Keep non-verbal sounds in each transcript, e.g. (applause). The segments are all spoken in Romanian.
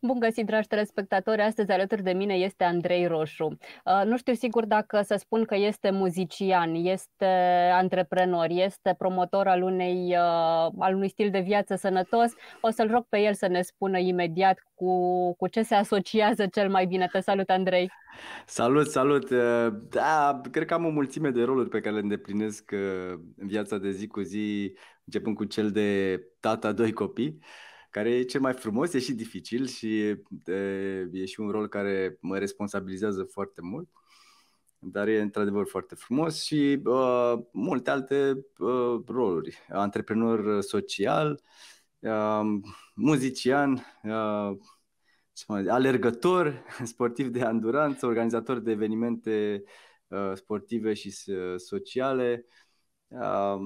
Bun găsit, dragi telespectatori! Astăzi alături de mine este Andrei Roșu. Uh, nu știu sigur dacă să spun că este muzician, este antreprenor, este promotor al, unei, uh, al unui stil de viață sănătos. O să-l rog pe el să ne spună imediat cu, cu ce se asociază cel mai bine. Te salut, Andrei! Salut, salut! Uh, da, cred că am o mulțime de roluri pe care le îndeplinesc în viața de zi cu zi, începând cu cel de tata doi copii, care e cel mai frumos, e și dificil și e, e și un rol care mă responsabilizează foarte mult, dar e într-adevăr foarte frumos și uh, multe alte uh, roluri. Antreprenor social, uh, muzician, uh, alergător, (laughs) sportiv de anduranță, organizator de evenimente uh, sportive și uh, sociale, uh,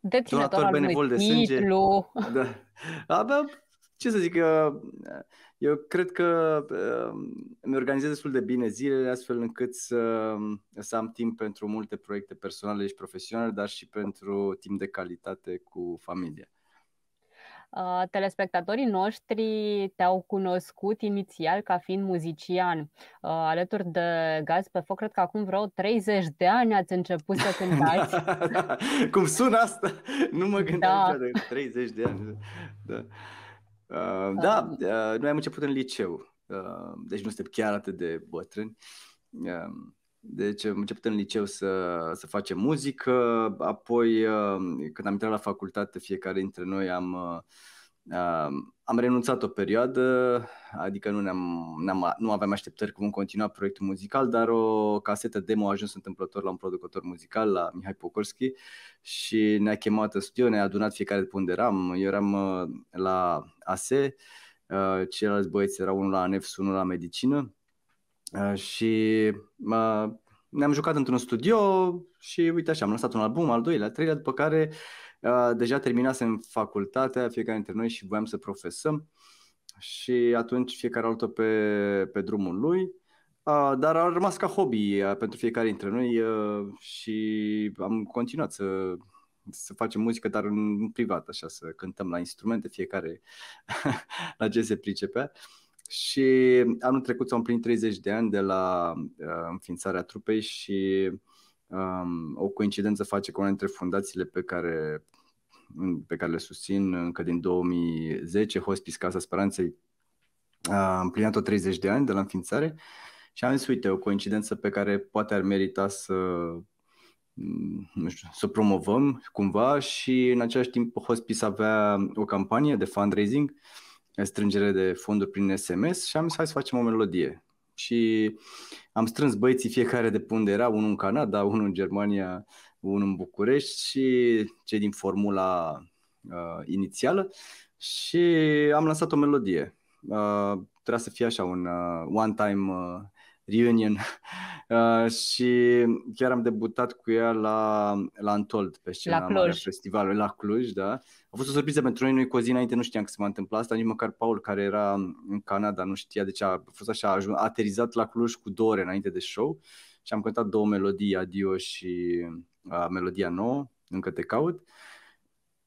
deținător donator al benevol de titlu. sânge. Da. (laughs) ce să zic, uh, eu cred că uh, îmi organizez destul de bine zilele astfel încât să, să am timp pentru multe proiecte personale și profesionale, dar și pentru timp de calitate cu familia. Uh, telespectatorii noștri te-au cunoscut inițial ca fiind muzician. alături de Gaz pe Foc, cred că acum vreo 30 de ani ați început să cântați. da, (laughs) da. Cum sună asta? Nu mă gândeam da. de 30 de ani. Da da, uh, noi am început în liceu, uh, deci nu suntem chiar atât de bătrâni. Uh, deci am început în liceu să, să facem muzică, apoi uh, când am intrat la facultate, fiecare dintre noi am uh, am renunțat o perioadă, adică nu, ne-am, ne-am, nu aveam așteptări că vom continua proiectul muzical, dar o casetă demo a ajuns întâmplător la un producător muzical, la Mihai Pokorski, și ne-a chemat în studio, ne-a adunat fiecare de unde eram. Eu eram uh, la uh, ceilalți băieți erau unul la ANEFS, unul la medicină uh, și ne-am jucat într-un studio și uite așa, am lăsat un album, al doilea, al treilea, după care uh, Uh, deja terminasem facultatea, fiecare dintre noi și voiam să profesăm și atunci fiecare altă pe, pe drumul lui, uh, dar a rămas ca hobby uh, pentru fiecare dintre noi și am continuat să să facem muzică, dar în privat, așa, să cântăm la instrumente, fiecare (laughs) la ce se pricepea. Și anul trecut s-au împlinit 30 de ani de la uh, înființarea trupei și um, o coincidență face cu una dintre fundațiile pe care pe care le susțin încă din 2010, Hospice Casa Speranței a împlinit-o 30 de ani de la înființare și am zis, uite, o coincidență pe care poate ar merita să nu știu, să promovăm cumva și în același timp Hospice avea o campanie de fundraising, strângere de fonduri prin SMS și am zis hai să facem o melodie. Și am strâns băieții fiecare de pe unde era, unul în Canada, unul în Germania, unul în București și cei din formula uh, inițială și am lansat o melodie. Uh, trebuia să fie așa un uh, one-time uh, reunion (laughs) uh, și chiar am debutat cu ea la, la Antold pe scena la Cluj. festivalului la Cluj, da. A fost o surpriză pentru noi, noi cu o zi înainte nu știam că se va întâmpla asta, nici măcar Paul care era în Canada nu știa, deci a fost așa, a aterizat la Cluj cu două ore înainte de show și am cântat două melodii, Adio și uh, Melodia Nouă, Încă te caut.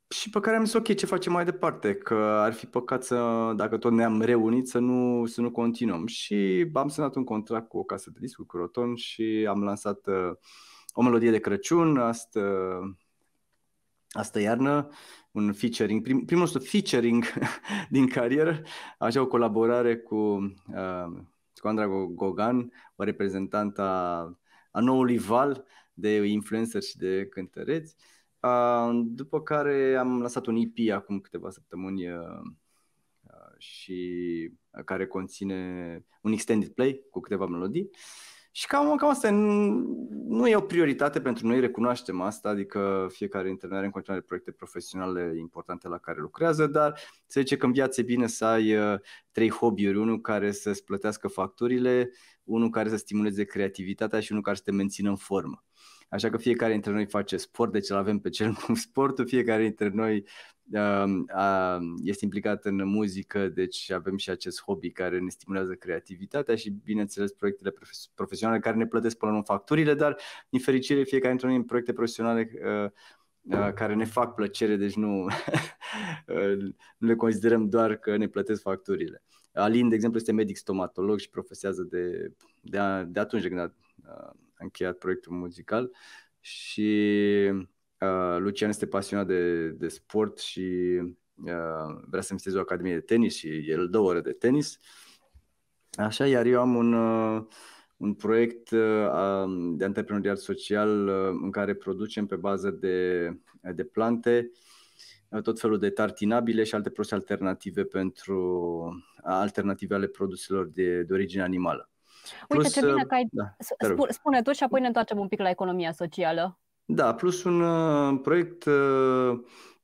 Și pe care am zis, ok, ce facem mai departe? Că ar fi păcat să, dacă tot ne-am reunit, să nu, să nu continuăm. Și am semnat un contract cu o casă de discuri, cu Roton, și am lansat uh, o melodie de Crăciun, asta, asta iarnă, un featuring, prim, primul nostru featuring (laughs) din carieră, așa o colaborare cu uh, Andra Gogan, o reprezentantă a, a noului val de influencer și de cântăreți. După care am lăsat un EP acum câteva săptămâni și care conține un extended play cu câteva melodii. Și cam, cam asta nu e o prioritate pentru noi, recunoaștem asta, adică fiecare internet are în continuare proiecte profesionale importante la care lucrează, dar se zice că în viață e bine să ai uh, trei hobby-uri, unul care să-ți plătească facturile, unul care să stimuleze creativitatea și unul care să te mențină în formă. Așa că fiecare dintre noi face sport, deci îl avem pe cel cu (laughs) sportul, fiecare dintre noi este implicat în muzică, deci avem și acest hobby care ne stimulează creativitatea și, bineînțeles, proiectele profesionale care ne plătesc până la facturile, dar, din fericire, fiecare dintre noi în proiecte profesionale uh, uh, care ne fac plăcere, deci nu, (laughs) uh, nu le considerăm doar că ne plătesc facturile. Alin, de exemplu, este medic stomatolog și profesează de, de, de atunci de când a, a încheiat proiectul muzical și Uh, Lucian este pasionat de, de sport și uh, vrea să mi o academie de tenis și el dă ore de tenis. Așa, iar eu am un, uh, un proiect uh, de antreprenoriat social uh, în care producem pe bază de, de plante uh, tot felul de tartinabile și alte produse alternative pentru uh, alternative ale produselor de, de origine animală. Uite Plus, ce bine uh, că ai... Da, spune tu și apoi ne întoarcem un pic la economia socială. Da, plus un uh, proiect uh,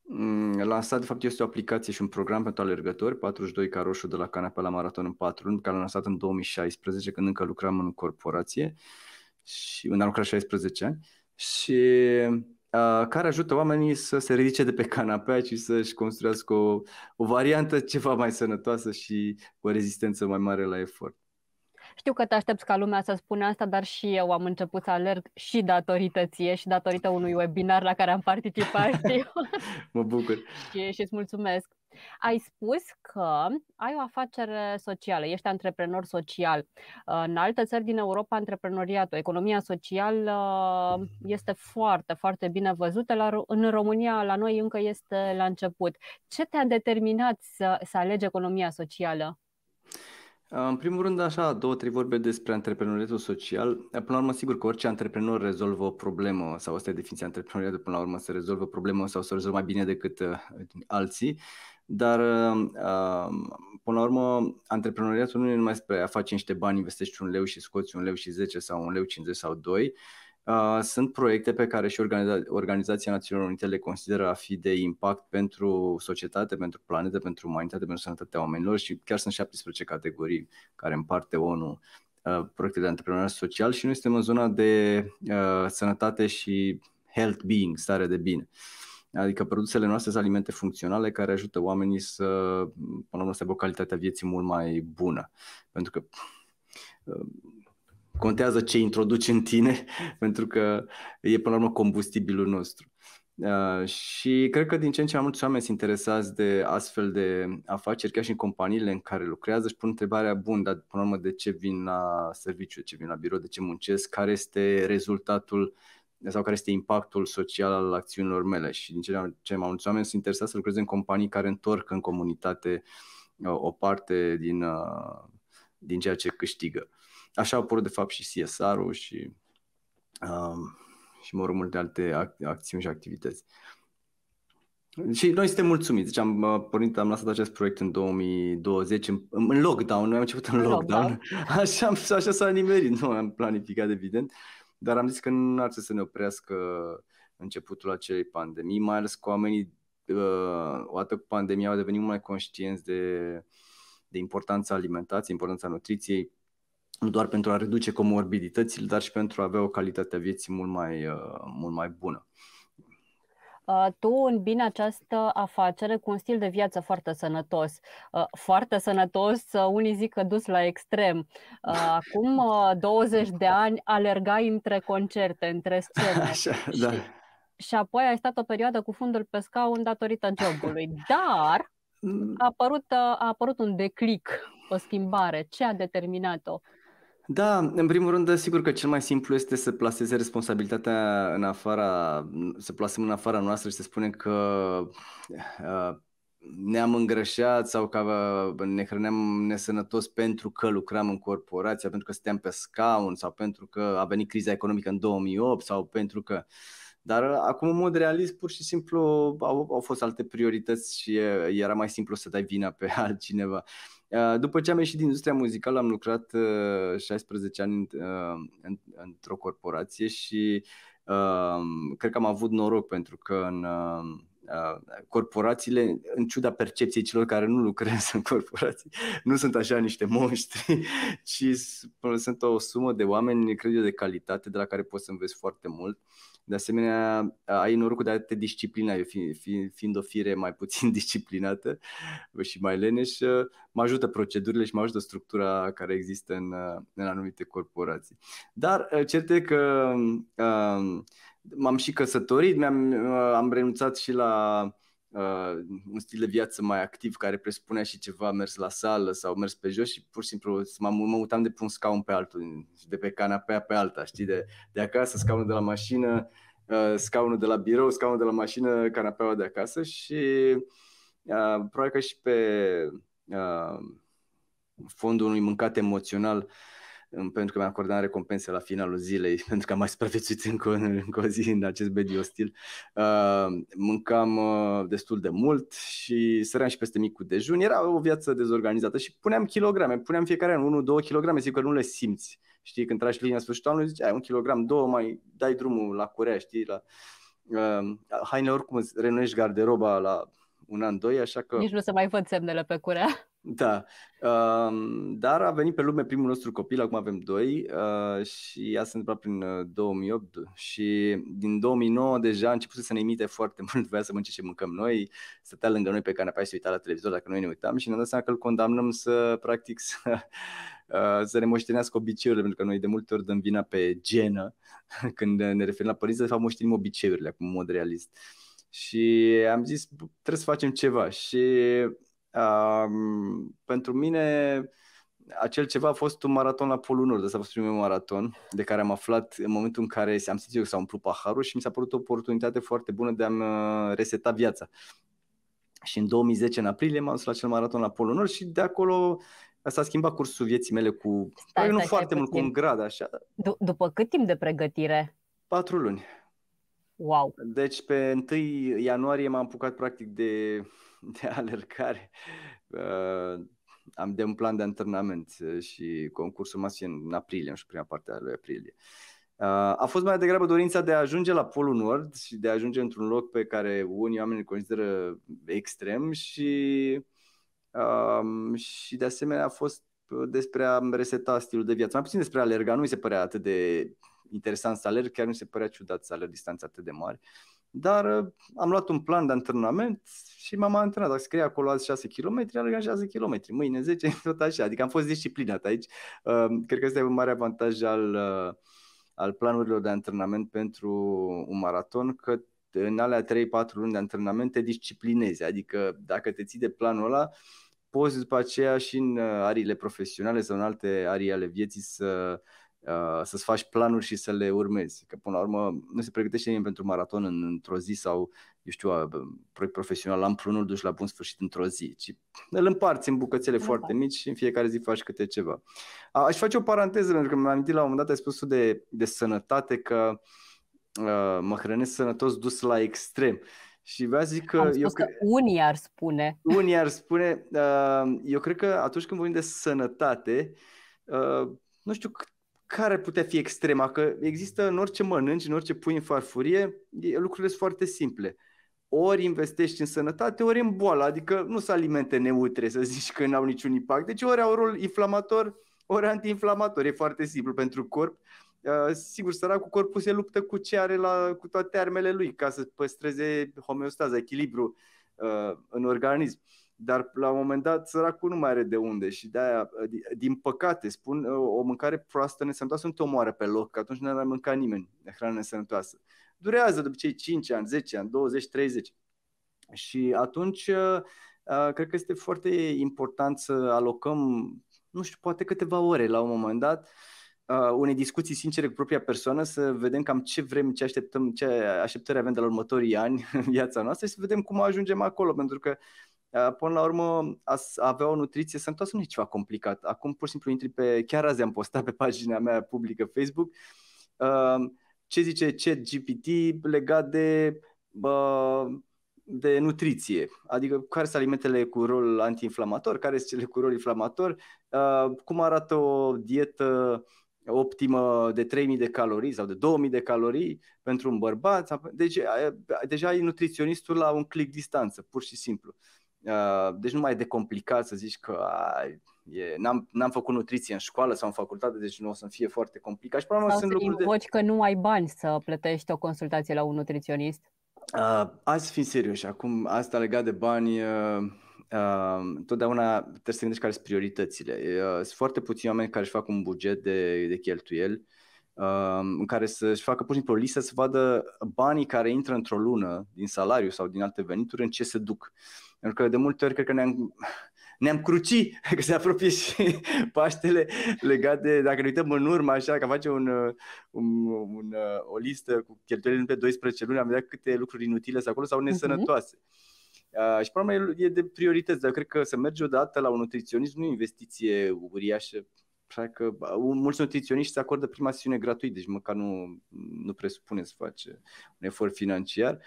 mm, lansat, de fapt, este o aplicație și un program pentru alergători, 42 ca roșu de la canapea la maraton în 4 luni, care l-am lansat în 2016, când încă lucram în corporație și unde am lucrat 16 ani și uh, care ajută oamenii să se ridice de pe canapea și să-și construiască o, o variantă ceva mai sănătoasă și o rezistență mai mare la efort. Știu că te aștepți ca lumea să spună asta, dar și eu am început să alerg și datorită ție și datorită unui webinar la care am participat. (laughs) mă bucur. și, și îți mulțumesc. Ai spus că ai o afacere socială, ești antreprenor social. În alte țări din Europa, antreprenoriatul, economia socială mhm. este foarte, foarte bine văzută. La, în România, la noi, încă este la început. Ce te-a determinat să, să alegi economia socială? În primul rând, așa, două, trei vorbe despre antreprenoriatul social. Până la urmă, sigur că orice antreprenor rezolvă o problemă, sau asta e definiția antreprenoriatului, până la urmă, se rezolvă o problemă sau să rezolvă mai bine decât uh, alții. Dar, uh, până la urmă, antreprenoriatul nu e numai spre a face niște bani, investești un leu și scoți un leu și 10 sau un leu 50 sau 2, Uh, sunt proiecte pe care și Organiza- Organizația Națiunilor Unite le consideră a fi de impact pentru societate, pentru planetă, pentru umanitate, pentru sănătatea oamenilor și chiar sunt 17 categorii care împarte ONU uh, proiecte de antreprenoriat social și noi suntem în zona de uh, sănătate și health being, stare de bine. Adică produsele noastre sunt alimente funcționale care ajută oamenii să, până la urmă, să aibă o calitate a vieții mult mai bună. Pentru că uh, contează ce introduci în tine, (laughs) pentru că e până la urmă combustibilul nostru. Uh, și cred că din ce în ce mai mulți oameni sunt interesați de astfel de afaceri, chiar și în companiile în care lucrează, își pun întrebarea, bun, dar până la urmă de ce vin la serviciu, de ce vin la birou, de ce muncesc, care este rezultatul sau care este impactul social al acțiunilor mele și din ce în ce mai mulți oameni sunt interesați să lucreze în companii care întorc în comunitate uh, o parte din, uh, din ceea ce câștigă așa au apărut de fapt și CSR-ul și, um, și mă rog multe alte ac- acțiuni și activități. Și noi suntem mulțumiți. Deci am uh, pornit, am lansat acest proiect în 2020, în, în lockdown. Noi am început în, lockdown. lockdown. (laughs) Așa, așa s-a nimerit, nu am planificat, evident. Dar am zis că nu ar trebui să ne oprească începutul acelei pandemii, mai ales cu oamenii, uh, odată cu pandemia, au devenit mai conștienți de, de importanța alimentației, importanța nutriției, nu doar pentru a reduce comorbiditățile, dar și pentru a avea o calitate a vieții mult mai, uh, mult mai bună. Uh, tu îmbini această afacere cu un stil de viață foarte sănătos. Uh, foarte sănătos, unii zic că dus la extrem. Acum 20 de ani alergai între concerte, între scene. Așa, și, da. și apoi ai stat o perioadă cu fundul pe scaun datorită jobului. (laughs) Dar mm. a apărut, a apărut un declic, o schimbare. Ce a determinat-o? Da, în primul rând, sigur că cel mai simplu este să plaseze responsabilitatea în afara, să plasăm în afara noastră și să spunem că uh, ne-am îngrășat sau că uh, ne hrăneam nesănătos pentru că lucram în corporația, pentru că stăteam pe scaun sau pentru că a venit criza economică în 2008 sau pentru că... Dar uh, acum, în mod realist, pur și simplu au, au fost alte priorități și era mai simplu să dai vina pe (laughs) altcineva. Uh, după ce am ieșit din industria muzicală, am lucrat 16 uh, ani uh, într-o corporație și cred că am avut noroc pentru că în corporațiile, în ciuda percepției celor care nu lucrează în corporații, nu sunt așa niște monștri, (laughs) ci sunt o sumă de oameni, cred eu, de calitate, de la care poți să înveți foarte mult. De asemenea, ai norocul de a te disciplina, eu fi, fi, fiind o fire mai puțin (laughs) disciplinată și mai leneș, mă ajută procedurile și mă ajută structura care există în, în anumite corporații. Dar certe că m-am și căsătorit, mi-am, uh, am renunțat și la uh, un stil de viață mai activ care presupunea și ceva, mers la sală sau mers pe jos și pur și simplu m-am, mă mutam de pe un scaun pe altul, de pe canapea pe alta, știi, de, de acasă, scaunul de la mașină, uh, scaunul de la birou, scaunul de la mașină, canapeaua de acasă și uh, probabil că și pe uh, fondul unui mâncat emoțional uh, pentru că mi-a acordat recompense la finalul zilei, (laughs) pentru că am mai supraviețuit încă, încă o zi în acest mediu ostil. Uh, mâncam uh, destul de mult și săream și peste micul dejun. Era o viață dezorganizată și puneam kilograme, puneam fiecare an 1-2 kilograme, zic că nu le simți. Știi, când tragi linia sfârșitul anului, zici, ai un kilogram, două, mai dai drumul la curea, știi, la... Uh, haine oricum îți renuiești garderoba la un an, doi, așa că... Nici nu se mai văd semnele pe curea. Da, dar a venit pe lume primul nostru copil, acum avem doi uh, și a se întâmplat prin 2008 uh, și din 2009 deja a început să ne imite foarte (laughs) mult, voia să mânce ce mâncăm noi, stătea lângă noi pe canapea și se uita la televizor dacă noi ne uitam și ne-am dat seama că îl condamnăm să, practic, (laughs) să, uh, să ne moștenească obiceiurile, pentru că noi de multe ori dăm vina pe genă (laughs) când ne referim la părinți, de fapt moștenim obiceiurile acum în mod realist. Și am zis, trebuie să facem ceva și Um, pentru mine acel ceva a fost un maraton la Polul Nord, ăsta a fost primul maraton de care am aflat în momentul în care am simțit eu că s-a umplut paharul și mi s-a părut o oportunitate foarte bună de a-mi uh, reseta viața. Și în 2010, în aprilie, m-am dus la acel maraton la Polul Nord și de acolo s-a schimbat cursul vieții mele cu, stai, nu stai, foarte mult, puțin. cu un grad așa. D- după cât timp de pregătire? Patru luni. Wow! Deci pe 1 ianuarie m-am apucat practic de (laughs) de alergare. Ă, am de un plan de antrenament ă, și concursul masiv în aprilie, în prima parte a lui aprilie. Ă, a fost mai degrabă dorința de a ajunge la Polul Nord și de a ajunge într-un loc pe care unii oameni îl consideră extrem și, uh, și de asemenea a fost despre a reseta stilul de viață. Mai puțin despre a alerga, nu mi se părea atât de interesant să alerg, chiar nu mi se părea ciudat să alerg distanțe atât de mari. Uh, dar uh, am luat un plan de antrenament și m-am antrenat. Dacă scrie acolo azi 6 km, alergam 6 km, mâine 10, (laughs) tot așa. Adică am fost disciplinat aici. Uh, cred că este un mare avantaj al, uh, al planurilor de antrenament pentru un maraton, că în alea 3-4 luni de antrenament te disciplinezi. Adică dacă te ții de planul ăla, poți după aceea și în ariile profesionale sau în alte arii ale vieții să Uh, să-ți faci planuri și să le urmezi. Că până la urmă nu se pregătește nimeni pentru maraton în, într-o zi sau, eu știu, proiect profesional, l-am plunul duci la bun sfârșit într-o zi, ci îl împarți în bucățele de foarte mici și în fiecare zi faci câte ceva. A, aș face o paranteză, pentru că mi-am amintit la un moment dat, ai spus de, de sănătate, că uh, mă hrănesc sănătos dus la extrem. Și vreau să zic că... eu că unii ar spune. Unii ar spune. Uh, eu cred că atunci când vorbim de sănătate, uh, nu știu cât care putea fi extrema? Că există în orice mănânci, în orice pui în farfurie, lucrurile sunt foarte simple. Ori investești în sănătate, ori în boală, adică nu sunt alimente neutre, să zici că n-au niciun impact. Deci ori au rol inflamator, ori antiinflamator. E foarte simplu pentru corp. Uh, sigur, săracul corpul se luptă cu ce are la, cu toate armele lui ca să păstreze homeostaza, echilibru uh, în organism. Uh, dar la un moment dat săracul nu mai are de unde și de aia, din păcate, spun, o mâncare proastă nesănătoasă nu te omoară pe loc, că atunci nu ar mânca nimeni de hrană nesănătoasă. Durează de obicei 5 ani, 10 ani, 20, 30. Și atunci ă, ă, cred că este foarte important să alocăm, nu știu, poate câteva ore la un moment dat, uh, unei discuții sincere cu propria persoană, să vedem cam ce vrem, ce așteptăm, ce așteptări avem de la următorii ani în viața noastră și să vedem cum ajungem acolo, pentru că uh, Până la urmă, a avea o nutriție sănătoasă nu e ceva complicat. Acum pur și simplu intri pe, chiar azi am postat pe pagina mea publică Facebook, uh, ce zice chat GPT legat de, uh, de nutriție, adică care sunt alimentele cu rol antiinflamator, care sunt cele cu rol inflamator, uh, cum arată o dietă optimă de 3000 de calorii sau de 2000 de calorii pentru un bărbat. Deci, deja ai nutriționistul la un click distanță, pur și simplu. Uh, Uh, deci nu mai e de complicat să zici că a, e, n-am, n-am făcut nutriție în școală sau în facultate, deci nu o să-mi fie foarte complicat. Și probabil sau sunt să lucruri de... că nu ai bani să plătești o consultație la un nutriționist? Uh, azi fiind serios, Acum, asta legat de bani, uh, uh, totdeauna trebuie să gândești care sunt prioritățile. Uh, sunt foarte puțini oameni care își fac un buget de, de cheltuieli uh, în care să-și facă pur și simplu o listă să vadă banii care intră într-o lună din salariu sau din alte venituri în ce se duc. Uh, pentru că de multe ori cred că ne-am, ne-am cruci (laughs) că se apropie și (laughs) Paștele legat de, dacă ne uităm în urmă, așa, că face un, un, un, o listă cu cheltuielile pe 12 luni, am vedea câte lucruri inutile sunt acolo sau mhm. nesănătoase. Uh-huh. Uh, și problema e de priorități, dar cred că să mergi odată la un nutriționist nu e investiție uriașă. Așa că mulți nutriționiști se acordă prima sesiune gratuit, deci măcar nu, nu presupune să faci un efort financiar. Uh,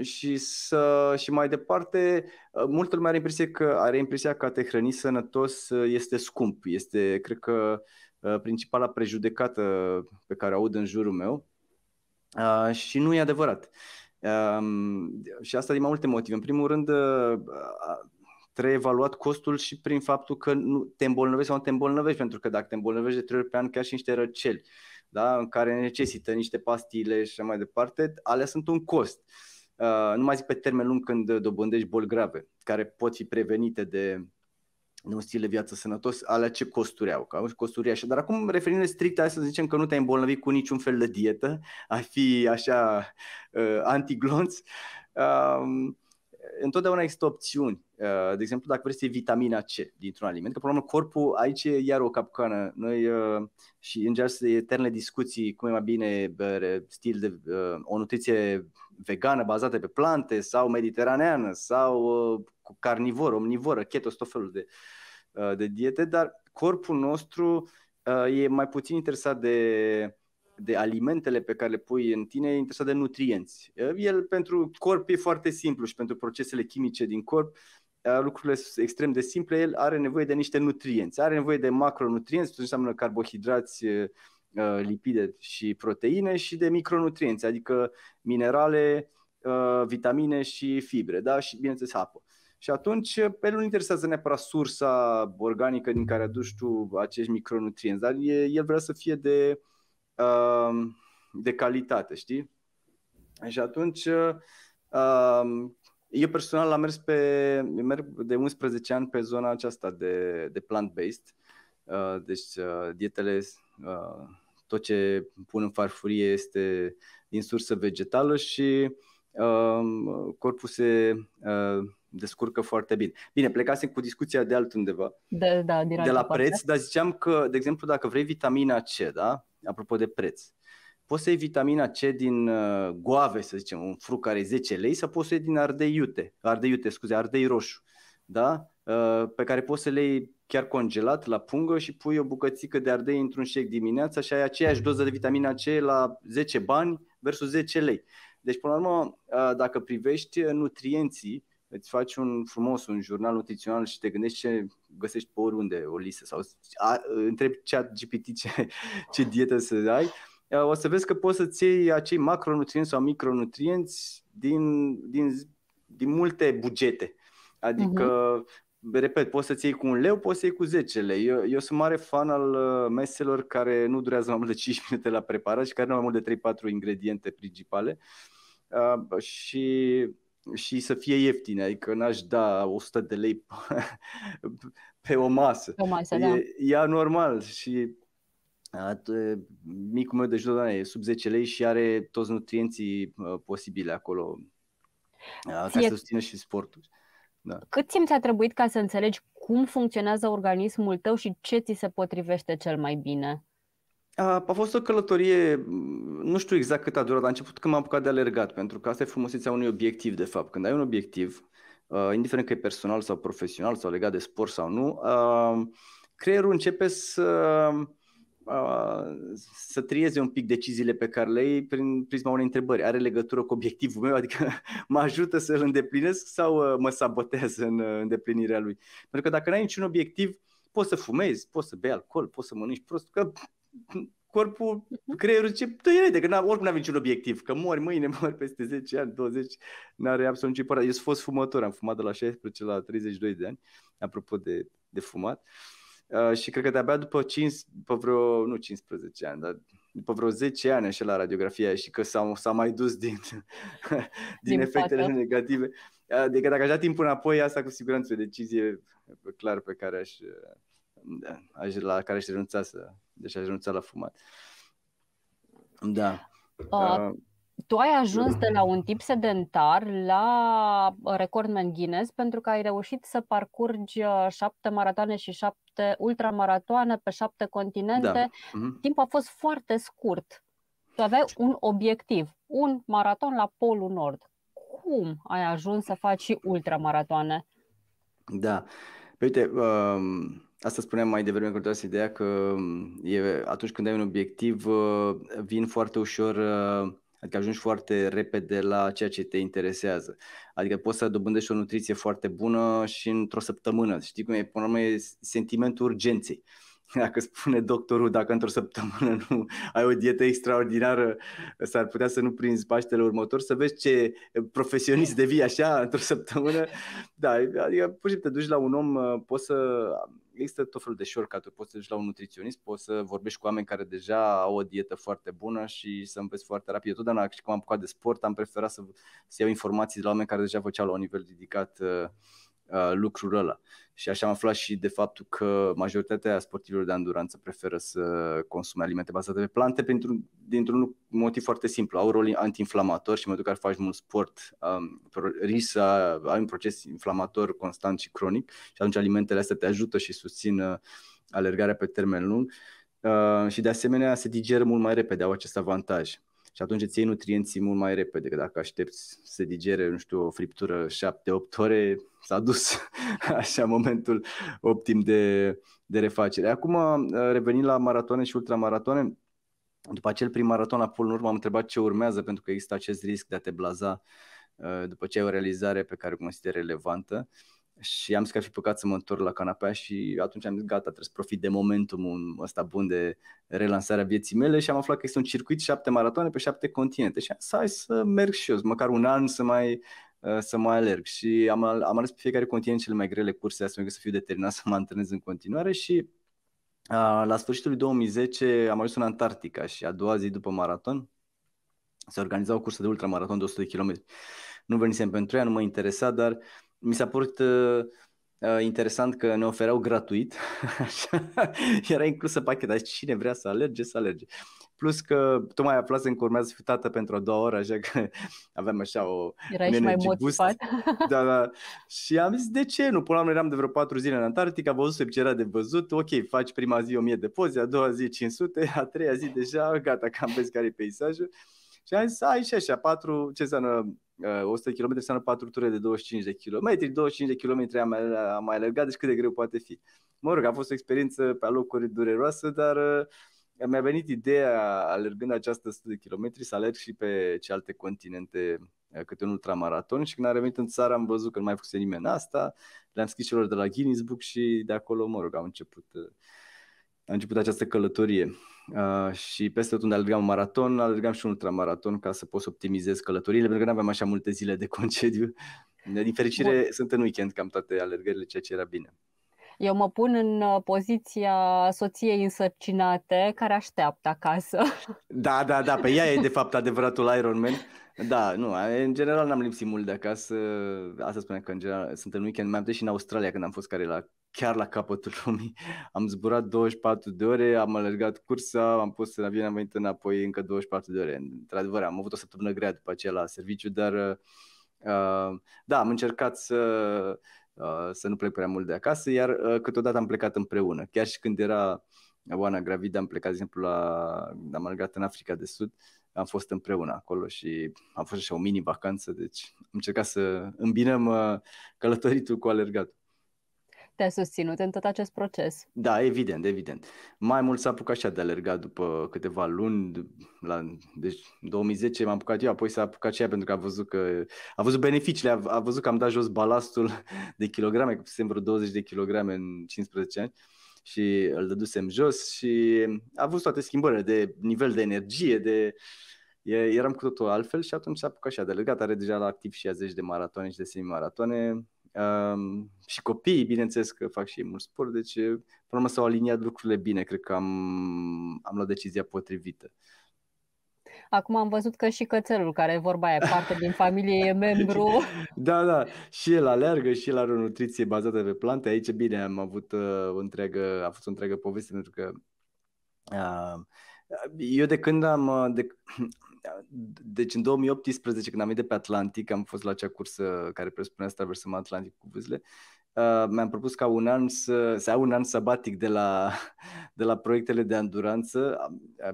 și, să, și mai departe, uh, multă lume are impresia că are impresia că a te hrăni sănătos ă, este scump. Este, cred că, ă, principala prejudecată pe care o aud în jurul meu și nu e adevărat. Și asta din mai multe motive. În primul rând, trebuie evaluat costul și prin faptul că nu te îmbolnăvești sau nu te îmbolnăvești, pentru că dacă te îmbolnăvești de trei ori pe an, chiar și niște răceli, uh, da? în care necesită niște pastile și așa mai departe, alea sunt un cost. Uh, nu mai zic pe termen lung când dobândești boli grave, care pot fi prevenite de, de un stil de viață sănătos, alea ce costuri au, că au costuri așa. Dar acum, referindu strict, hai să zicem că nu te-ai îmbolnăvit cu niciun fel de dietă, ai fi așa uh, antiglonț. Uh, întotdeauna există opțiuni. Uh, de exemplu, dacă vrei să iei vitamina C dintr-un aliment, că problema corpul aici e iar o capcană. Noi uh, și în general sunt eterne discuții cum e mai bine uh, stil de o nutriție vegană bazată pe plante sau mediteraneană sau carnivor, omnivoră, keto, tot felul de, de diete, dar corpul nostru e mai puțin interesat de de alimentele pe care le pui în tine e interesat de nutrienți. El pentru corp e foarte simplu și pentru procesele chimice din corp uh, lucrurile sunt extrem de simple, el are nevoie de niște nutrienți. Are nevoie de macronutrienți, ce înseamnă carbohidrați, uh, uh, lipide și proteine și de micronutrienți, adică minerale, vitamine și fibre, da? și bineînțeles apă. Și atunci pe nu interesează neapărat sursa organică din care aduci tu acești micronutrienți, dar el vrea să fie de Um, de calitate, știi? Și atunci um, eu personal am mers pe, merg de 11 ani pe zona aceasta de, de plant-based, uh, deci uh, dietele, uh, tot ce pun în farfurie este din sursă vegetală și um, corpul se descurcă foarte bine. Bine, plecasem cu discuția de altundeva, de, da, din de la preț, dar ziceam că, de exemplu, dacă vrei vitamina C, da? apropo de preț. Poți să iei vitamina C din uh, goave, să zicem, un fruct care e 10 lei, sau poți să iei din ardei iute, ardei iute, scuze, ardei roșu, da? Uh, pe care poți să le iei chiar congelat la pungă și pui o bucățică de ardei într-un shake dimineața și ai aceeași doză de vitamina C la 10 bani versus 10 lei. Deci, până la urmă, uh, dacă privești nutrienții, îți faci un frumos, un jurnal nutrițional și te gândești ce găsești pe oriunde, o listă sau a, întrebi chat GPT ce, (laughs) ce dietă să ai, o să vezi că poți să-ți iei acei macronutrienți sau micronutrienți din, din, din multe bugete. Adică, uh-huh. repet, poți să-ți iei cu un leu, poți să iei cu 10 lei. Eu, eu sunt mare fan al uh, meselor care nu durează mai mult de 5 (laughs) minute la preparat și care nu au mai mult de 3-4 ingrediente principale. Uh, și și să fie ieftine, adică n-aș da 100 de lei pe (laughs) o masă. o masă, e, da. e normal și at, micul meu dejun e sub 10 lei și are toți nutrienții uh, posibile acolo fie... Uh, ca să susțină și sportul. Da. Cât timp ți-a trebuit ca să înțelegi cum funcționează organismul tău și ce ți se potrivește cel mai bine? A fost o călătorie, nu știu exact cât a durat, a început când m-am apucat de alergat, pentru că asta e frumusețea unui obiectiv, de fapt. Când ai un obiectiv, indiferent că e personal sau profesional sau legat de sport sau nu, creierul începe să, să trieze un pic deciziile pe care le iei prin prisma unei întrebări. Are legătură cu obiectivul meu? Adică (laughs) mă ajută să îl îndeplinesc sau mă sabotează în îndeplinirea lui? Pentru că dacă n-ai niciun obiectiv, poți să fumezi, poți să bei alcool, poți să mănânci prost, că corpul, mhm. creierul zice, tăiere, că n-a, oricum n-am niciun obiectiv, că mori mâine, (laughs) mori peste 10 ani, 20, n-are absolut nicio părere. Eu sunt fost fumător, am fumat de la 16 la 32 de ani, apropo de, de fumat. Uh, și cred că de-abia după, 5, după vreo, nu 15 ani, dar după vreo 10 ani așa la radiografia și că s-a, s-a mai dus din, (laughs) din, din efectele pată. negative. Uh, adică dacă aș da timp înapoi, asta cu siguranță e o decizie clar pe care aș, da, la care aș renunța să, deci aș renunța la fumat. Da. Uh, uh, tu ai ajuns de la un tip sedentar la recordman Guinness pentru că ai reușit să parcurgi uh, șapte maratoane și șapte ultramaratoane pe șapte continente. Da. Uh-huh. Timpul a fost foarte scurt. Tu aveai un obiectiv, un maraton la Polul Nord. Cum ai ajuns să faci și ultramaratoane? Da. Uite, um Asta spuneam mai devreme cu toată ideea că mm, e, atunci când ai un obiectiv, ă, vin foarte ușor, ă, adică ajungi foarte repede la ceea ce te interesează. Adică poți să dobândești o nutriție foarte bună și într-o săptămână. Știi cum e? Până la urmă e sentimentul urgenței (laughs) dacă spune doctorul, dacă într-o săptămână nu ai o dietă extraordinară, s-ar putea să nu prinzi Paștele următor, să vezi ce profesionist devii așa într-o săptămână. Da, adică pur și simplu te duci la un om, ă, poți să există tot felul de shortcut poți să duci la un nutriționist, poți să vorbești cu oameni care deja au o dietă foarte bună și să înveți foarte rapid. Eu totdeauna și cum am apucat de sport am preferat să, să iau informații de la oameni care deja făceau la un nivel ridicat uh, Uh, lucrul ăla. Și așa am aflat și de faptul că majoritatea sportivilor de anduranță preferă să consume alimente bazate pe plante pentru, dintr-un motiv foarte simplu. Au rol antiinflamator și mă duc că faci mult sport, um, risa, ai un proces inflamator constant și cronic și atunci alimentele astea te ajută și susțin uh, alergarea pe termen lung. Uh, și de asemenea se digeră mult mai repede, au acest avantaj și atunci îți iei nutrienții mult mai repede, că dacă aștepți să digere, nu știu, o friptură 7-8 ore, s-a dus (laughs) așa momentul optim de, de refacere. Acum, uh, revenind la maratoane și ultramaratoane, după acel prim maraton la pol în urmă am întrebat ce urmează, pentru că există acest risc de a te blaza uh, după ce ai o realizare pe care o consider relevantă. Uh, și am zis că ar fi păcat să mă întorc la canapea și atunci am zis gata, trebuie să profit de momentul ăsta bun de relansarea vieții mele și am aflat că este un circuit șapte maratoane pe șapte continente și am zis hai să merg și eu, măcar un an să mai uh, să mai alerg și am, am ales pe fiecare continent cele mai grele curse astfel încât să fiu determinat (laughs) să mă antrenez în continuare și uh, la sfârșitul 2010 am ajuns în Antarctica și a doua zi după maraton se organiza o cursă de ultramaraton de 100 de km. Nu venisem pentru ea, nu mă interesa, dar uh, mi s-a părut uh, uh interesant că ne ofereau gratuit. (laughs) Era inclusă pacheta. dar cine vrea să alerge, să alerge. Plus că mai aflasem în urmează să fiu tată pentru a doua oră, așa că (laughs) aveam așa o Erai și mai motivat. Da, da. Și am zis, de ce nu? Până la eram de vreo patru zile în Antarctica, am văzut ce era de văzut, ok, faci prima zi 1000 de poze, a doua zi 500, a treia zi deja, gata, cam vezi care e peisajul. Și am zis, ai și așa, patru, ce înseamnă 100 uh, km înseamnă 4 ture de 25 de km, 25 de km am mai, am mai alergat, deci cât de greu poate fi. Mă rog, a fost o experiență pe locuri dureroasă, dar uh, mi-a venit ideea, alergând această 100 de kilometri, să alerg și pe ce alte continente uh, câte un ultramaraton și când am revenit în țară am văzut că nu mai făcuse nimeni asta, le-am scris celor de la Guinness Book și de acolo, mă rog, am început, am început această călătorie. Uh, și peste tot unde alergam un maraton, alergam și un ultramaraton ca să pot să optimizez călătorile, pentru că nu aveam așa multe zile de (laughs) concediu. Din fericire, Bun. sunt în weekend cam toate alergările, ceea ce era bine. Eu mă pun în uh, poziția soției însărcinate care așteaptă acasă. (laughs) Da, da, da, pe ea e de fapt adevăratul Ironman. Da, nu, în general n-am lipsit mult de acasă. Asta spunea că în general sunt în weekend. mai am și în Australia când am fost care la chiar la capătul (laughs) lumii. Am zburat 24 de ore, am alergat cursa, am pus în avion, am venit înapoi încă 24 de ore. Într-adevăr, am avut o săptămână grea după aceea la serviciu, dar uh, uh, da, am încercat să, uh, să nu plec prea mult de acasă, iar uh, câteodată am plecat împreună. Chiar și când era Oana gravidă, am plecat, de exemplu, la, am alergat în Africa de Sud, am fost împreună acolo și am fost așa o mini vacanță, deci am încercat să îmbinăm uh, călătoritul cu alergatul. Te-a susținut în tot acest proces? Da, evident, evident. Mai mult s-a apucat și de alergat după câteva luni, la, deci 2010 m-am apucat eu, apoi s-a apucat și ea pentru că a văzut că a văzut beneficiile, a, a văzut că am dat jos balastul de kilograme, că sunt vreo 20 de kilograme în 15 ani și îl dădusem jos și a văzut toate schimbările de nivel de energie, de eram cu totul altfel și atunci s-a apucat și a delegat, are deja la activ și a zeci de maratoane și de semi-maratoane, Um, și copiii, bineînțeles că fac și ei mult sport, deci până la urmă s-au aliniat lucrurile bine, cred că am, am luat decizia potrivită. Acum am văzut că și cățelul, care vorba e parte din familie, e membru. (laughs) da, da, și el alergă și el are o nutriție bazată pe plante. Aici, bine, am avut uh, o întreagă, a fost o întreagă poveste, pentru că uh, eu de când am, uh, de, deci în 2018, când am venit de pe Atlantic, am fost la acea cursă care presupunea să traversăm Atlantic cu vâzle, uh, mi-am propus ca un an să, să iau un an sabatic de la, (laughs) de la proiectele de anduranță.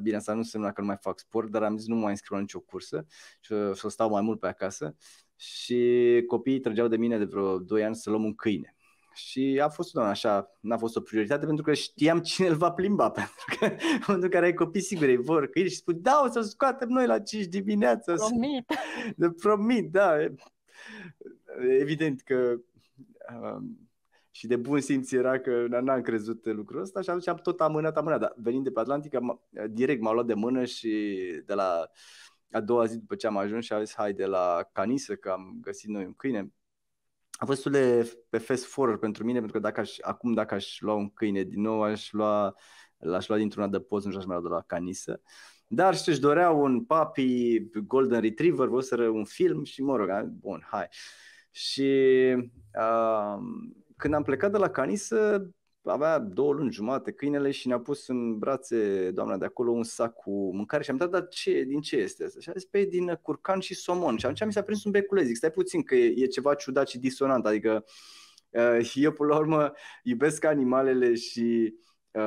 Bine, asta nu înseamnă că nu mai fac sport, dar am zis nu mai înscriu la nicio cursă și să stau mai mult pe acasă. Și copiii trăgeau de mine de vreo 2 ani să luăm un câine și a fost doar așa, n-a fost o prioritate pentru că știam cine îl va plimba, (laughs) pentru că în momentul în care ai copii, sigur, ei vor că ei și spun, da, o să scoatem noi la 5 dimineața. Promit. Să... (laughs) Promit, da. Evident că um, și de bun simț era că n-am crezut lucrul ăsta și atunci am tot amânat, amânat. Dar venind de pe Atlantic m- direct m-au luat de mână și de la a doua zi după ce am ajuns și a zis hai de la canisă că am găsit noi un câine a fost destul de pe fast forward pentru mine, pentru că dacă aș, acum dacă aș lua un câine din nou, aș lua, l-aș lua dintr un adăpost, nu aș mai lua de la canisă. Dar știi, își dorea un papi Golden Retriever, văzuseră un film și mă rog, bun, hai. Și uh, când am plecat de la canisă, avea două luni jumate câinele și ne-a pus în brațe doamna de acolo un sac cu mâncare și am dat, dar ce, din ce este asta? Și a zis, pe păi, din uh, curcan și somon. Și atunci mi s-a prins un beculez. zic, stai puțin că e, e ceva ciudat și disonant, adică uh, (laughs) eu până la urmă iubesc animalele și Uh,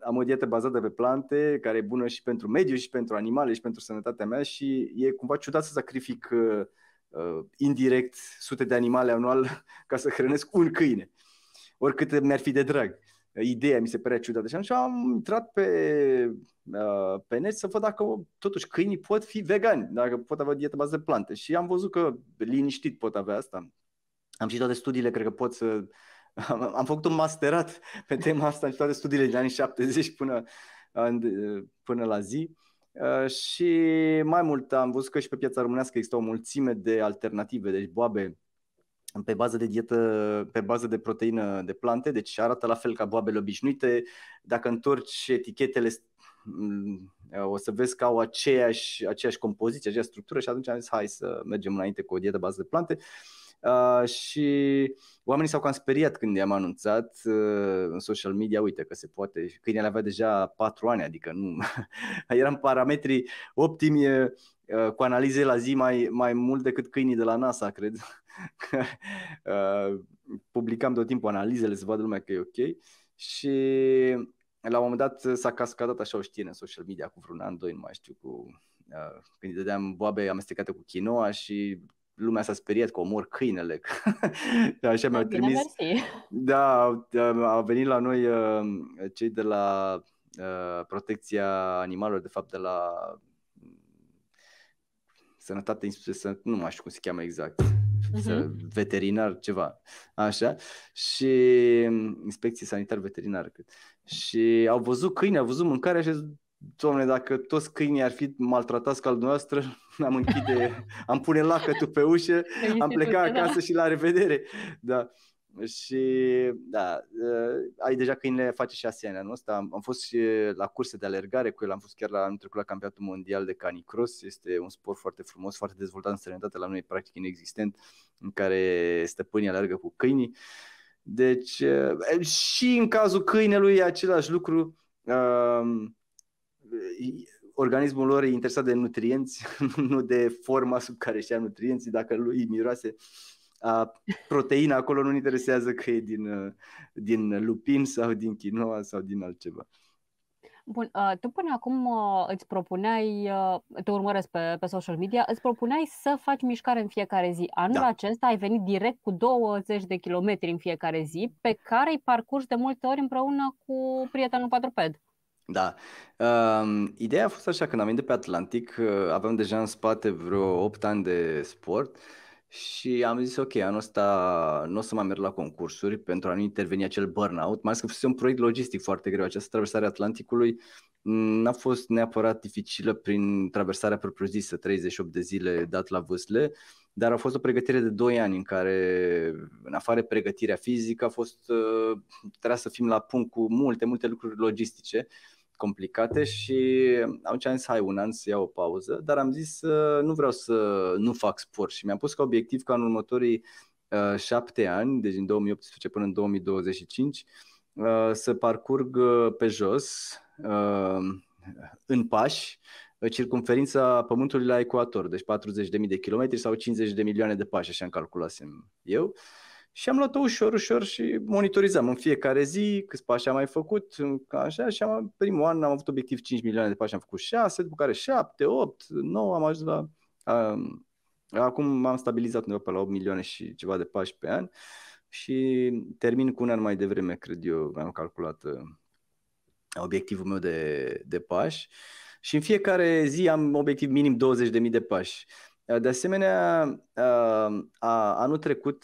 am o dietă bazată pe plante, care e bună și pentru mediu, și pentru animale, și pentru sănătatea mea și e cumva ciudat să sacrific uh, uh, indirect sute de animale anual (laughs) ca să hrănesc un câine. Uh, oricât mi-ar fi de drag. Ideea mi se părea ciudată și așa am intrat pe, uh, pe net să văd dacă totuși câinii pot fi vegani, dacă pot avea dietă bază de plante. Și am văzut că liniștit pot avea asta. Am citit toate studiile, cred că pot să... Am, (laughs) am făcut un masterat pe tema asta, am citit toate studiile din anii 70 până, până la zi. Uh, și mai mult am văzut că și pe piața românească există o mulțime de alternative, deci boabe pe bază de dietă, pe bază de proteină de plante, deci arată la fel ca boabele obișnuite. Dacă întorci etichetele, mm, o să vezi că au aceeași, aceeași compoziție, aceeași structură și atunci am zis hai să mergem înainte cu o dietă bază de plante. Uh, și oamenii s-au cam speriat când i-am anunțat uh, în social media, uite că se poate, câinele avea deja patru ani, adică nu, (laughs) eram parametrii optimi uh, cu analize la zi mai, mai mult decât câinii de la NASA, cred. (laughs) Uh, publicam tot timpul analizele să vadă lumea că e ok și la un moment dat s-a cascadat așa o știre în social media cu vreun an, doi, nu mai știu, cu, uh, când dădeam boabe amestecate cu quinoa și lumea s-a speriat că omor câinele. (laughs) Așa mi-au trimis. Da, au venit la noi uh, cei de la uh, protecția animalelor, de fapt de la mm, sănătate, nu mai știu cum se cheamă exact uh-huh. veterinar, ceva, așa, și inspecție sanitar-veterinar. Și au văzut câini, au văzut mâncarea și Doamne, dacă toți câinii ar fi maltratați ca al noastră, (laughs) am închide, am pune lacătul pe ușă, am plecat da. acasă și la revedere. Da. Și da, ă, ai deja câinile face și ani anul ăsta. Am, am fost și la curse de alergare cu el, am fost chiar la, am trecut la campionatul mondial de canicross. Este un sport foarte frumos, foarte dezvoltat în străinătate, la noi practic inexistent, în care stăpânii alergă cu câinii. Deci ă, și în cazul câinelui e același lucru. Organismul lor e interesat de nutrienți, (laughs) nu de forma sub care își ia nutrienții. Dacă lui miroase a proteina acolo nu interesează că e din, uh, din lupin sau din quinoa sau din altceva. Bun, uh, tu până acum uh, îți propuneai, te urmăresc pe, pe social media, îți propuneai să faci mișcare în fiecare zi. Anul da. acesta ai venit direct cu 20 de kilometri în fiecare zi, pe care îi parcurgi de multe ori împreună cu prietenul quadruped. Da. uh, ideea a fost așa, când am venit de pe Atlantic, uh, aveam deja în spate vreo 8 ani de sport, uh, și am zis ok, anul ăsta nu o să mai merg la concursuri pentru a nu interveni acel burnout, mai ales că fusese un proiect logistic foarte greu. Această traversare Atlanticului n-a fost neapărat dificilă prin traversarea propriu-zisă, 38 de zile dat la vâsle, dar a fost o pregătire de 2 ani în care, în afară pregătirea fizică, a fost, ă, trebuia să fim la punct cu multe, multe lucruri logistice. Uh, complicate și am am zis, hai, un an să iau o pauză, dar am zis, nu vreau să nu fac sport și mi-am pus ca obiectiv ca în următorii uh, șapte ani, deci din 2018 până în 2025, uh, să parcurg uh, pe jos, uh, în pași, uh, circumferința Pământului la ecuator, deci 40.000 de kilometri sau 50 de milioane de pași, așa am calculasem eu. Uh, și am luat-o ușor, ușor și monitorizam în fiecare zi câți pași am mai făcut, așa, și am, primul an am avut obiectiv 5 milioane de pași, am făcut 6, după care 7, 8, 9, am ajuns la... Um, acum m-am stabilizat undeva pe la 8 milioane și ceva de pași pe an și termin cu un an mai devreme, cred eu, am calculat uh, obiectivul meu de, de pași și în fiecare zi am obiectiv minim 20.000 de pași. De asemenea, anul trecut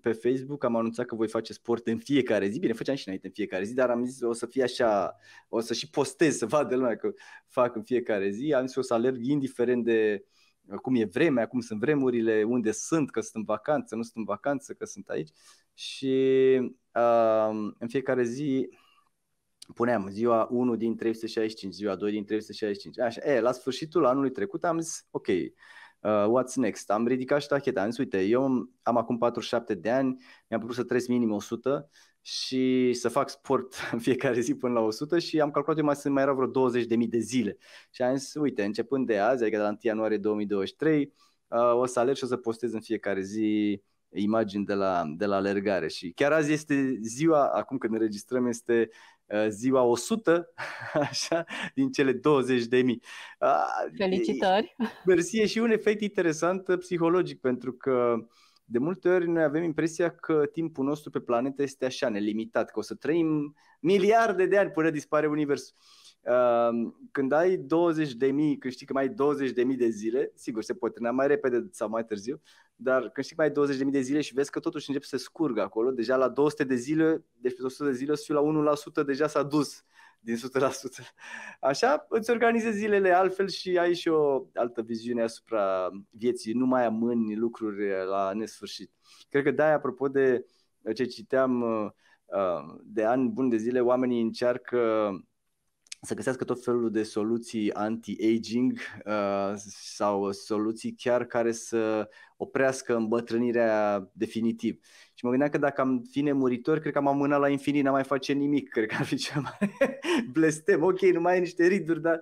pe Facebook am anunțat că voi face sport în fiecare zi. Bine, făceam și înainte în fiecare zi, dar am zis o să fie așa, o să și postez să vadă lumea că fac în fiecare zi. Am zis o să alerg indiferent de cum e vremea, cum sunt vremurile, unde sunt, că sunt în vacanță, nu sunt în vacanță, că sunt aici. Și în fiecare zi puneam ziua 1 din 365, ziua 2 din 365, așa, e, la sfârșitul anului trecut am zis, ok, uh, what's next? Am ridicat ștacheta, am zis, uite, eu am acum 47 de ani, mi-am propus să trăiesc minim 100 și să fac sport (laughs) în fiecare zi până la 100 și am calculat eu mai, mai erau vreo 20.000 de zile și am zis, uite, începând de azi, adică de la 1 ianuarie 2023, uh, o să alerg și o să postez în fiecare zi imagini de la, de la alergare și chiar azi este ziua, acum când înregistrăm, este Uh, ziua 100 (laughs) așa, din cele 20 de mii. Uh, Felicitări! Mersi și un efect interesant uh, psihologic, pentru că de multe ori noi avem impresia că timpul nostru pe planetă este așa, nelimitat, că o să trăim miliarde de ani până dispare Universul. Ehm, când ai 20 de mii, când știi că mai ai 20 de mii de zile, sigur, se poate mai repede sau mai târziu, dar când știi că mai ai 20 de mii de zile și vezi că totuși începe să scurgă acolo, deja la 200 de zile, deci pe 100 de zile, să la 1% deja s-a dus din 100%. Așa îți organizezi zilele altfel și ai și o altă viziune asupra vieții, nu mai amâni lucruri la nesfârșit. Cred că de-aia, apropo de ce citeam ehm, de ani buni de zile, oamenii încearcă să găsească tot felul de soluții anti-aging uh, sau soluții chiar care să oprească îmbătrânirea definitiv. Și mă gândeam că dacă am fi nemuritor, cred că am amânat la infinit, n-am mai face nimic, cred că ar fi cea mai (laughs) blestem. Ok, nu mai ai niște riduri, dar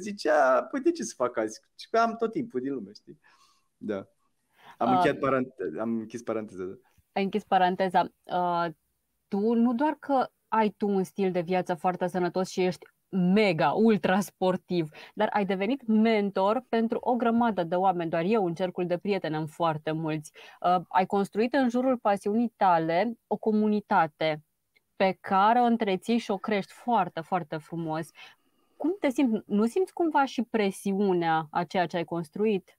zicea, păi de ce să fac azi? Și că am tot timpul din lume, știi? Da. Am, uh, ah. paranteza, am închis paranteza. Da. Ai închis paranteza. Uh, tu nu doar că ai tu un stil de viață foarte sănătos și ești mega, ultra sportiv, dar ai devenit mentor pentru o grămadă de oameni, doar eu în cercul de prieteni am foarte mulți. Uh, ai construit în jurul pasiunii tale o comunitate pe care o întreții și o crești foarte, foarte frumos. Cum te simți? Nu simți cumva și presiunea a ceea ce ai construit?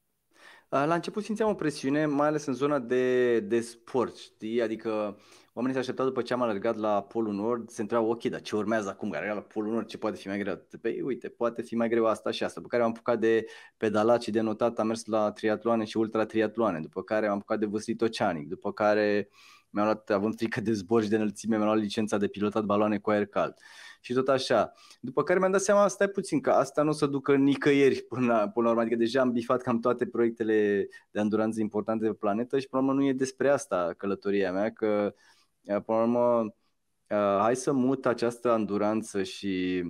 Uh, la început simțeam o presiune, mai ales în zona de, de sport, știi? Adică oamenii se așteptau după ce am alergat la Polul Nord, se întreau, ok, dar ce urmează acum? Care era la Polul Nord, ce poate fi mai greu? Păi, uite, poate fi mai greu asta și asta. După care am apucat de pedalat și de notat, am mers la triatloane și ultra triatloane, după care am apucat de vâslit oceanic, după care uh, mi-am luat, având frică de zbor și de înălțime, mi-am luat licența de pilotat baloane cu aer cald. Și tot așa. După care mi-am dat seama, stai puțin, că asta nu o să ducă nicăieri până până la urmă. Adică deja am bifat cam toate proiectele de anduranță importante pe planetă și până la urmă nu e despre asta călătoria mea, că eh, până la urmă eh, hai să mut această anduranță și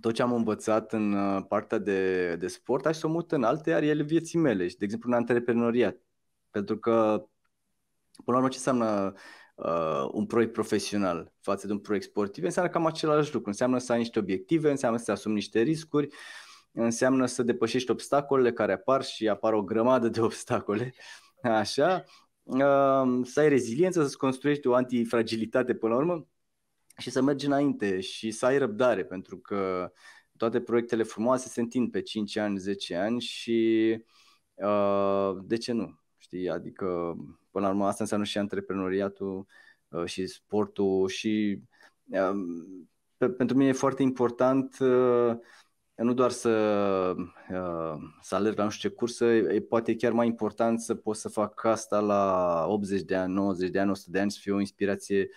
tot ce am învățat în eh, partea de, de sport, aș să o mut în alte ariele vieții mele și, de exemplu, în antreprenoriat. Pentru că Până la urmă, ce înseamnă uh, un proiect profesional față de un proiect sportiv? Înseamnă cam același lucru. Înseamnă să ai niște obiective, înseamnă să asumi niște riscuri, înseamnă să depășești obstacolele care apar și apar o grămadă de (laughs) obstacole. Așa, uh, să ai reziliență, să-ți construiești o antifragilitate până la urmă și să mergi înainte și să ai răbdare, pentru că toate proiectele frumoase se întind pe 5 ani, 10 ani și uh, de ce nu? Știi? Adică, până la urmă, asta înseamnă și antreprenoriatul uh, și sportul și um, pentru mine e foarte important uh, nu doar să, uh, să alerg la nu știu ce cursă, e poate chiar mai important să pot să fac asta la 80 de ani, 90 de ani, 100 de ani, să fie o inspirație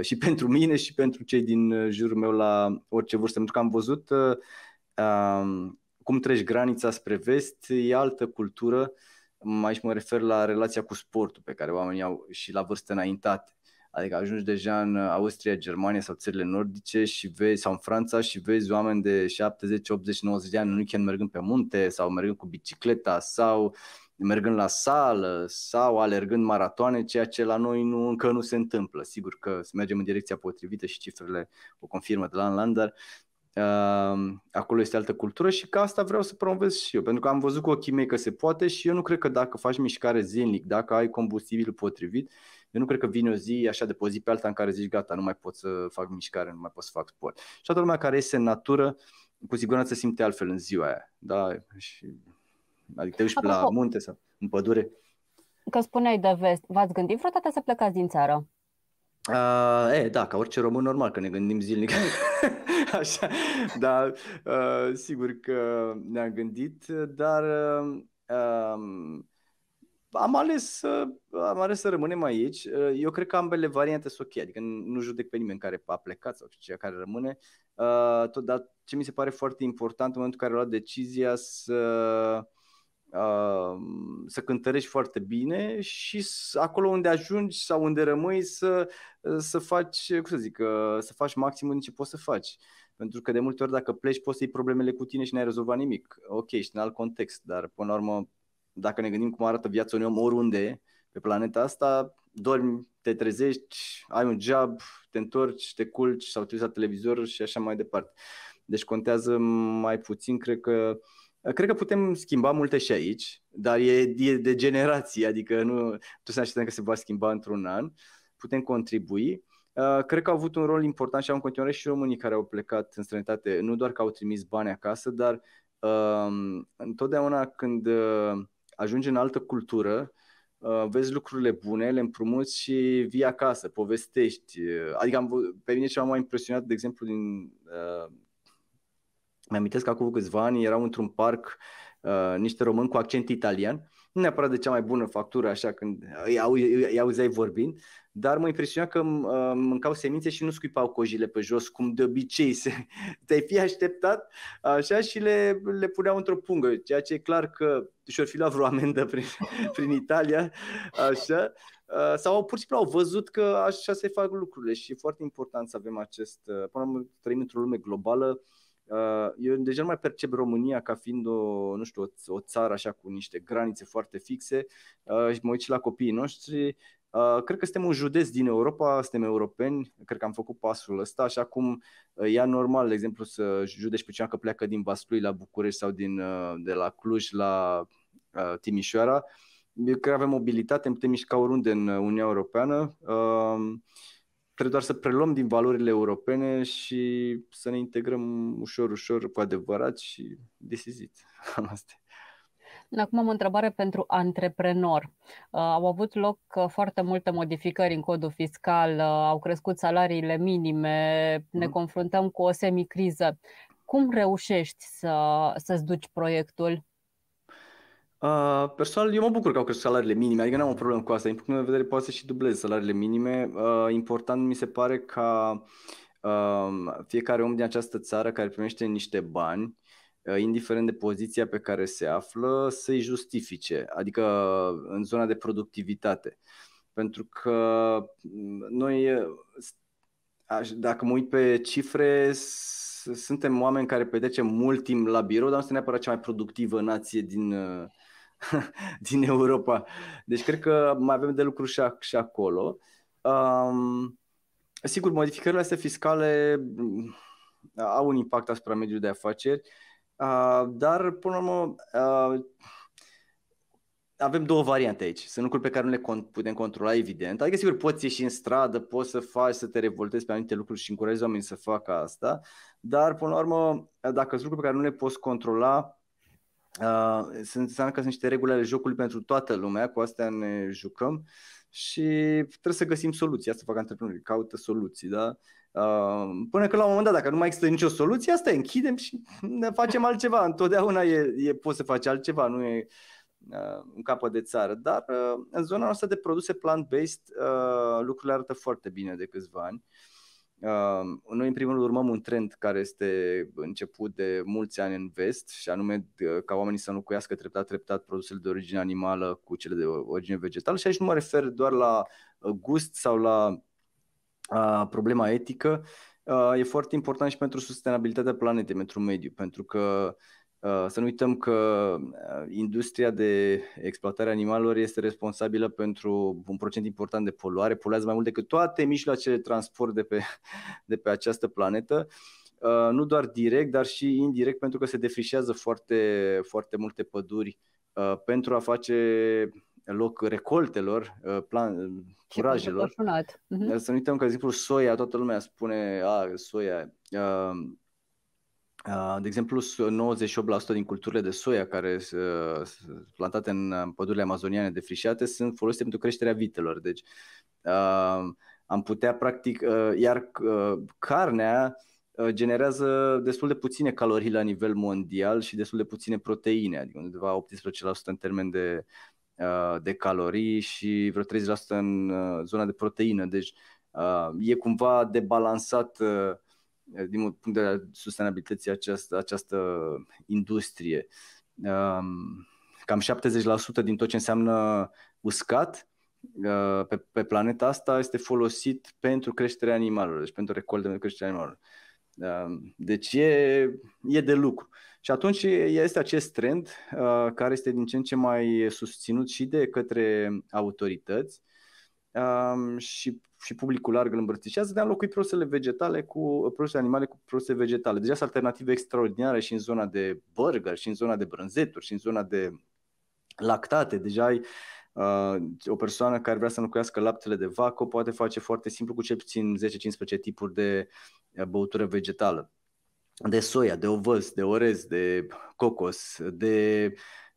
și (laughs) pentru mine și pentru cei din jurul meu la orice vârstă, pentru că am văzut um, cum treci granița spre vest, e altă cultură, uh, aici mă refer la relația cu sportul pe care oamenii au și la vârstă înaintate. Adică ajungi deja în Austria, Germania sau țările nordice și vezi, sau în Franța și vezi oameni de 70, 80, 90 de ani în weekend mergând pe munte sau mergând cu bicicleta sau mergând la sală sau alergând maratoane, ceea ce la noi nu, încă nu se întâmplă. Sigur că mergem în direcția potrivită și cifrele o confirmă de la an la an, dar Uh, acolo este altă cultură și ca asta vreau să promovez și eu, pentru că am văzut cu ochii mei că se poate și eu nu cred că dacă faci mișcare zilnic, dacă ai combustibil potrivit, eu nu cred că vine o zi așa de pe o zi pe alta în care zici gata, nu mai pot să fac mișcare, nu mai pot să fac sport. Și toată lumea care este în natură, cu siguranță simte altfel în ziua aia. Da? Și, adică te uiți la munte sau în pădure. Că spuneai de vest, v-ați gândit vreodată să plecați din țară? Uh, e, da, ca orice român normal, că ne gândim zilnic (laughs) așa, dar uh, sigur că ne-am gândit, dar uh, am, ales să, am ales să rămânem aici. Eu cred că ambele variante sunt ok, adică nu judec pe nimeni care a plecat sau cea care rămâne, uh, tot, dar ce mi se pare foarte important în momentul în care a luat decizia să să cântărești foarte bine și acolo unde ajungi sau unde rămâi să, să faci, cum să zic, să faci maximul din ce poți să faci. Pentru că de multe ori dacă pleci poți să iei problemele cu tine și n-ai rezolvat nimic. Ok, și în alt context, dar până la urmă, dacă ne gândim cum arată viața unui om oriunde pe planeta asta, dormi, te trezești, ai un job, te întorci, te culci sau te uiți la televizor și așa mai departe. Deci contează mai puțin, cred că uh, Cred că putem schimba multe și aici, dar e, e de generație, adică nu, nu să așteptăm că se va schimba într-un an. Putem contribui. Uh, cred că au avut un rol important și au în continuare și românii care au plecat în străinătate, nu doar că au trimis bani acasă, dar uh, întotdeauna când uh, ajungi în altă cultură, uh, vezi lucrurile bune, le împrumuți și vii acasă, povestești. Adică am, pe mine m mai impresionat, de exemplu, din mi-amintesc acum câțiva ani erau într-un parc uh, niște români cu accent italian, nu neapărat de cea mai bună factură, așa când îi, au, îi auzeai vorbind, dar mă impresiona că uh, mâncau semințe și nu scuipau cojile pe jos, cum de obicei se, (laughs) te-ai fi așteptat, așa, și le, le puneau într-o pungă, ceea ce e clar că și-or fi luat vreo amendă prin, (laughs) prin Italia, așa, uh, sau pur și simplu au văzut că așa se fac lucrurile și e foarte important să avem acest, uh, până la urmă, trăim într-o lume globală, uh, Uh, eu deja nu mai percep România ca fiind o, nu știu, o, o țară așa cu niște granițe foarte fixe uh, și mă uit și la copiii noștri. Uh, cred că suntem un județ din Europa, suntem europeni, cred că am făcut pasul ăsta, așa cum e normal, de exemplu, să judești pe cineva că pleacă din Vaslui la București sau din, de la Cluj la Timișoara. Eu cred că avem mobilitate, putem mișca oriunde în Uniunea Europeană. Uh, Trebuie doar să preluăm din valorile europene și să ne integrăm ușor, ușor cu adevărat și desizit. (laughs) Cam Acum am o întrebare pentru antreprenor. Uh, au avut loc uh, foarte multe modificări în codul fiscal, uh, au crescut salariile minime, ne mhm. confruntăm cu o semicriză. Cum reușești să, să-ți duci proiectul? Uh, personal, eu mă bucur că au crescut salariile minime, adică nu am o problemă cu asta. Din punctul meu de vedere, poate să și dublez salariile minime. Uh, important mi se pare ca uh, fiecare om din această țară care primește niște bani, uh, indiferent de poziția pe care se află, să-i justifice, adică uh, în zona de productivitate. Pentru că mm, noi, uh, aș, dacă mă uit pe cifre, suntem oameni care petrecem mult timp la birou, dar nu suntem neapărat cea mai productivă nație din, uh, (laughs) din Europa. Deci cred că mai avem de lucru și, a, și acolo. Um, sigur, modificările astea fiscale mm, au un impact asupra mediului de afaceri, uh, dar până la urmă uh, avem două variante aici. Sunt lucruri pe care nu le putem controla, evident. Adică, sigur, poți ieși în stradă, poți să faci, să te revoltezi pe anumite lucruri și încurajezi oamenii să facă asta, dar, până la urmă, dacă sunt lucruri pe care nu le poți controla, Uh, înseamnă că sunt niște reguli ale jocului pentru toată lumea, cu astea ne jucăm și trebuie să găsim soluții. Asta fac antreprenorii, caută soluții, da? Uh, până că la un moment dat, dacă nu mai există nicio soluție, asta e, închidem și ne facem altceva. Întotdeauna e, e, poți să faci altceva, nu e uh, un capăt de țară. Dar uh, în zona noastră de produse plant-based, uh, lucrurile arată foarte bine de câțiva ani. Noi, în primul rând, urmăm un trend care este început de mulți ani în vest și anume ca oamenii să înlocuiască treptat, treptat produsele de origine animală cu cele de origine vegetală și aici nu mă refer doar la uh, gust sau la uh, problema etică, uh, e foarte important și pentru sustenabilitatea planetei, pentru mediu, pentru că Uh, să nu uităm că uh, industria de exploatare a animalelor este responsabilă pentru un procent important de poluare, poluează mai mult decât toate mijloacele de transport de pe, (laughs) de pe această planetă, uh, nu doar direct, dar și indirect, pentru că se defrișează foarte, foarte multe păduri pentru a face loc recoltelor, plan, curajelor. Mhm. Să nu uităm că, de exemplu, soia, toată lumea spune, a, soia, Ah, de exemplu, 98% din culturile de soia care sunt plantate în pădurile amazoniane defrișate sunt folosite pentru creșterea vitelor. Deci ah, am putea practic, ah, iar carnea generează destul de puține calorii la nivel mondial și destul de puține proteine, adică undeva 18% în termen de, de calorii și vreo 30% în zona de proteină. Deci e cumva debalansat din punct de vedere sustenabilității această, această industrie. Um, cam 70% din tot ce înseamnă uscat uh, pe, pe planeta asta este folosit pentru creșterea animalelor, deci pentru recolte de creșterea animalelor. Um, deci e, e de lucru. Și atunci este acest trend uh, care este din ce în ce mai susținut și de către autorități um, și și publicul larg îl îmbrățișează, de a înlocui produsele vegetale cu produse animale cu produse vegetale. Deja deci sunt alternative extraordinare și în zona de burger, și în zona de brânzeturi, și în zona de lactate. Deja ai Uh, o persoană care vrea să înlocuiască laptele de vacă poate face foarte simplu cu cel puțin 10-15 tipuri de uh, băutură vegetală. De soia, de ovăz, de orez, de cocos, de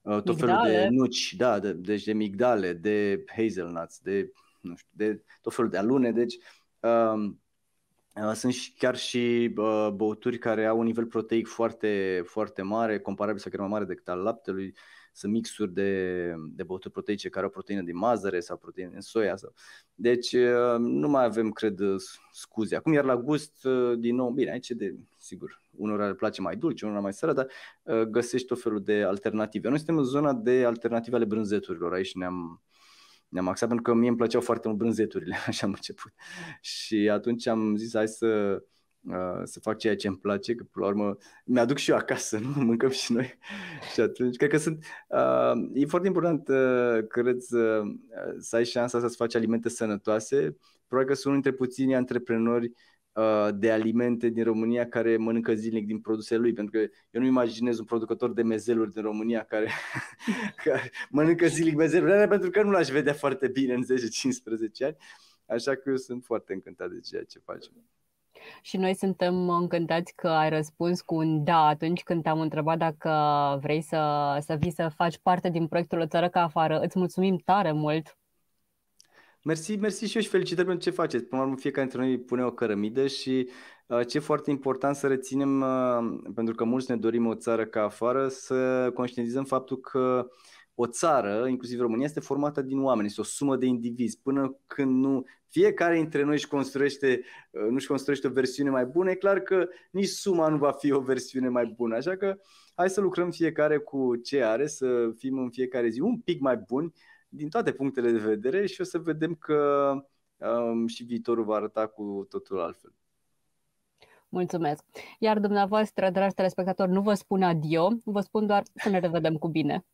uh, tot migdale. felul de nuci, da, de, deci de migdale, de hazelnuts, de nu știu, de tot felul de alune, deci um, uh, sunt și chiar și uh, băuturi care au un nivel proteic foarte, foarte mare, comparabil sau chiar mai mare decât al laptelui. Sunt mixuri de, de băuturi proteice care au proteină din mazăre sau proteină din soia. Sau... Deci uh, nu mai avem, cred, scuze. Acum, iar la gust, uh, din nou, bine, aici de, sigur, unora le place mai dulce, unora mai sără, dar uh, găsești tot felul de alternative. Noi suntem în zona de alternative ale brânzeturilor. Aici ne-am uh, ne-am axat pentru că mie îmi plăceau foarte mult brânzeturile, (laughs) așa am început. Și atunci am zis hai să, uh, să fac ceea ce îmi place, că până la urmă mi-aduc și eu acasă, (laughs) nu mâncăm și noi. (laughs) și atunci, cred că sunt, uh, e foarte important, uh, cred, uh, să ai șansa să-ți faci alimente sănătoase. Probabil că sunt unul dintre puțini antreprenori uh, Uh, de alimente din România care mănâncă zilnic din produsele lui, pentru că eu nu imaginez un producător de mezeluri din România care, (laughs) care mănâncă zilnic mezeluri, pentru că nu l-aș vedea foarte bine în 10-15 ani, așa că eu sunt foarte încântat de ceea ce facem. Și noi suntem încântați că ai răspuns cu un da atunci când te-am întrebat dacă vrei să, să vii să faci parte din proiectul O țară ca afară. Îți mulțumim tare mult Mersi, mersi și eu și felicitări pentru ce faceți. Până la urmă, fiecare dintre noi pune o cărămidă și uh, ce e foarte important să reținem, uh, pentru că mulți ne dorim o țară ca afară, să conștientizăm faptul că o țară, inclusiv România, este formată din oameni, este o sumă de indivizi. Până când nu fiecare dintre noi își construiește, uh, nu își construiește o versiune mai bună, e clar că nici suma nu va fi o versiune mai bună. Așa că hai să lucrăm fiecare cu ce are, să fim în fiecare zi un pic mai buni, din toate punctele de vedere și o să vedem că um, și viitorul va arăta cu totul altfel. Mulțumesc! Iar dumneavoastră, dragi telespectatori, nu vă spun adio, vă spun doar să ne revedem cu bine!